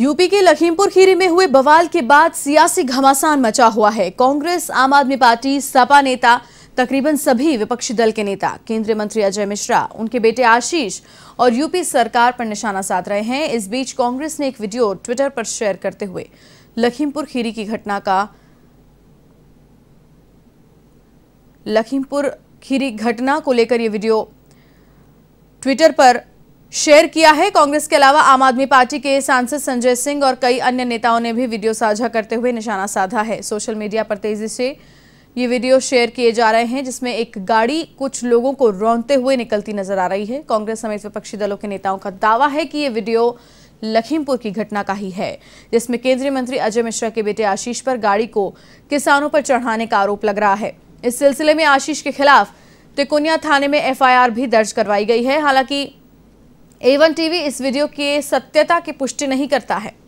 UP के लखीमपुर खीरी में हुए बवाल के बाद सियासी घमासान मचा हुआ है कांग्रेस आम आदमी पार्टी सपा नेता तकरीबन सभी विपक्षी दल के नेता केंद्रीय मंत्री अजय मिश्रा उनके बेटे आशीष और यूपी सरकार पर निशाना साध रहे हैं इस बीच कांग्रेस ने एक वीडियो ट्विटर पर शेयर करते हुए लखीमपुर खीरी की घटना का लखीमपुर खीरी घटना को लेकर यह वीडियो ट्विटर पर शेयर किया है कांग्रेस के अलावा आम आदमी पार्टी के सांसद संजय सिंह और कई अन्य नेताओं ने भी वीडियो साझा करते हुए निशाना साधा है सोशल मीडिया पर तेजी से ये वीडियो शेयर किए जा रहे हैं जिसमें एक गाड़ी कुछ लोगों को रौनते हुए निकलती नजर आ रही है कांग्रेस समेत विपक्षी दलों के नेताओं का दावा है कि ये वीडियो लखीमपुर की घटना का ही है जिसमें केंद्रीय मंत्री अजय मिश्रा के बेटे आशीष पर गाड़ी को किसानों पर चढ़ाने का आरोप लग रहा है इस सिलसिले में आशीष के खिलाफ तिकोनिया थाने में एफआईआर भी दर्ज करवाई गई है हालांकि एवन टीवी इस वीडियो की सत्यता की पुष्टि नहीं करता है